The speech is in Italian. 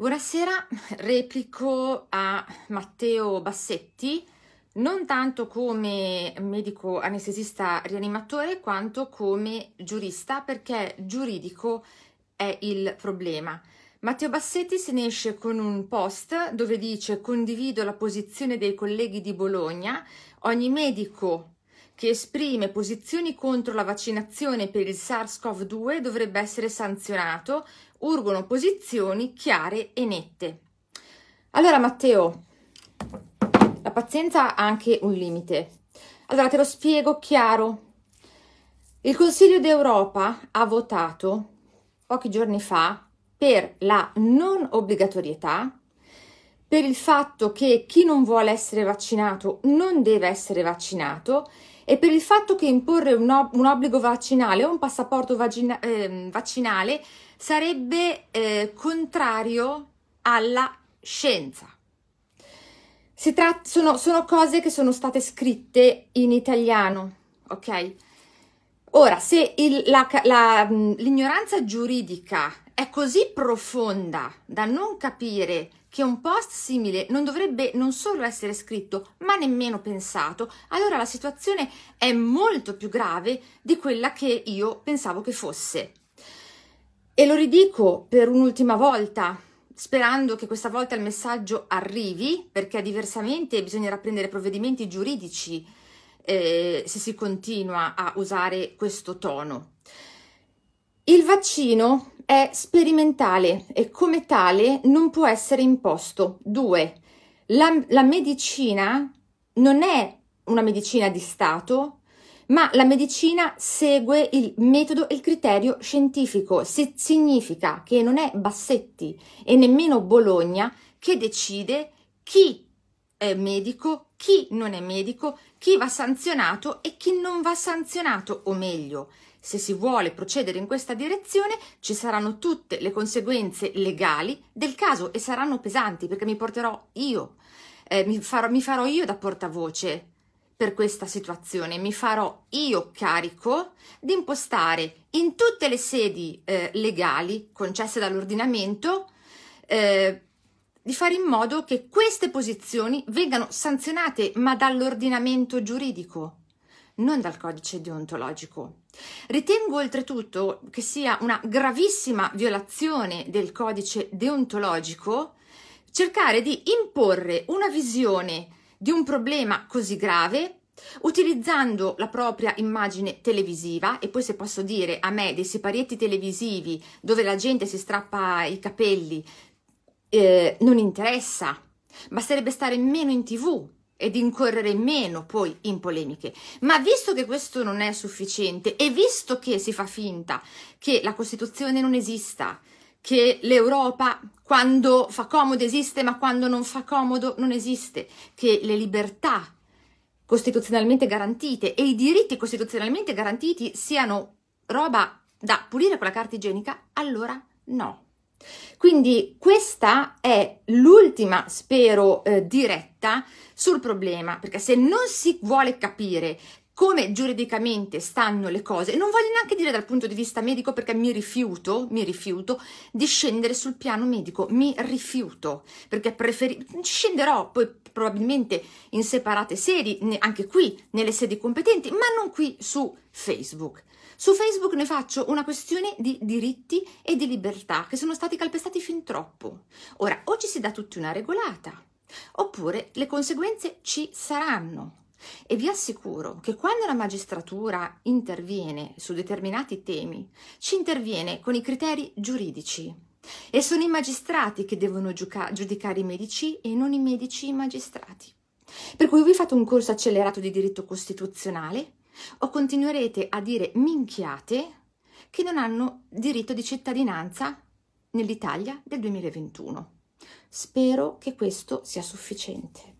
Buonasera, replico a Matteo Bassetti, non tanto come medico anestesista rianimatore quanto come giurista perché giuridico è il problema. Matteo Bassetti se ne esce con un post dove dice condivido la posizione dei colleghi di Bologna, ogni medico che esprime posizioni contro la vaccinazione per il SARS-CoV-2 dovrebbe essere sanzionato, urgono posizioni chiare e nette. Allora Matteo, la pazienza ha anche un limite. Allora te lo spiego chiaro. Il Consiglio d'Europa ha votato pochi giorni fa per la non obbligatorietà per il fatto che chi non vuole essere vaccinato non deve essere vaccinato e per il fatto che imporre un, ob- un obbligo vaccinale o un passaporto vagina- eh, vaccinale sarebbe eh, contrario alla scienza. Tratt- sono, sono cose che sono state scritte in italiano, ok? Ora, se il, la, la, l'ignoranza giuridica è così profonda da non capire che un post simile non dovrebbe non solo essere scritto, ma nemmeno pensato, allora la situazione è molto più grave di quella che io pensavo che fosse. E lo ridico per un'ultima volta, sperando che questa volta il messaggio arrivi, perché diversamente bisognerà prendere provvedimenti giuridici eh, se si continua a usare questo tono. Il vaccino è sperimentale e come tale non può essere imposto. Due, la, la medicina non è una medicina di Stato, ma la medicina segue il metodo e il criterio scientifico. Se significa che non è Bassetti e nemmeno Bologna che decide chi è medico, chi non è medico, chi va sanzionato e chi non va sanzionato, o meglio, se si vuole procedere in questa direzione ci saranno tutte le conseguenze legali del caso e saranno pesanti perché mi porterò io, eh, mi, farò, mi farò io da portavoce per questa situazione, mi farò io carico di impostare in tutte le sedi eh, legali concesse dall'ordinamento eh, di fare in modo che queste posizioni vengano sanzionate ma dall'ordinamento giuridico non dal codice deontologico. Ritengo oltretutto che sia una gravissima violazione del codice deontologico cercare di imporre una visione di un problema così grave utilizzando la propria immagine televisiva e poi se posso dire a me dei separietti televisivi dove la gente si strappa i capelli eh, non interessa, basterebbe stare meno in tv ed incorrere meno poi in polemiche. Ma visto che questo non è sufficiente e visto che si fa finta che la Costituzione non esista, che l'Europa quando fa comodo esiste, ma quando non fa comodo non esiste, che le libertà costituzionalmente garantite e i diritti costituzionalmente garantiti siano roba da pulire con la carta igienica, allora no. Quindi questa è l'ultima, spero, eh, diretta sul problema, perché se non si vuole capire come giuridicamente stanno le cose, non voglio neanche dire dal punto di vista medico perché mi rifiuto, mi rifiuto di scendere sul piano medico, mi rifiuto perché preferisco, scenderò poi probabilmente in separate sedi, anche qui nelle sedi competenti, ma non qui su Facebook. Su Facebook ne faccio una questione di diritti e di libertà che sono stati calpestati fin troppo. Ora, o ci si dà tutti una regolata, oppure le conseguenze ci saranno. E vi assicuro che quando la magistratura interviene su determinati temi, ci interviene con i criteri giuridici. E sono i magistrati che devono giudicare i medici e non i medici i magistrati. Per cui vi fate un corso accelerato di diritto costituzionale o continuerete a dire minchiate che non hanno diritto di cittadinanza nell'Italia del 2021. Spero che questo sia sufficiente.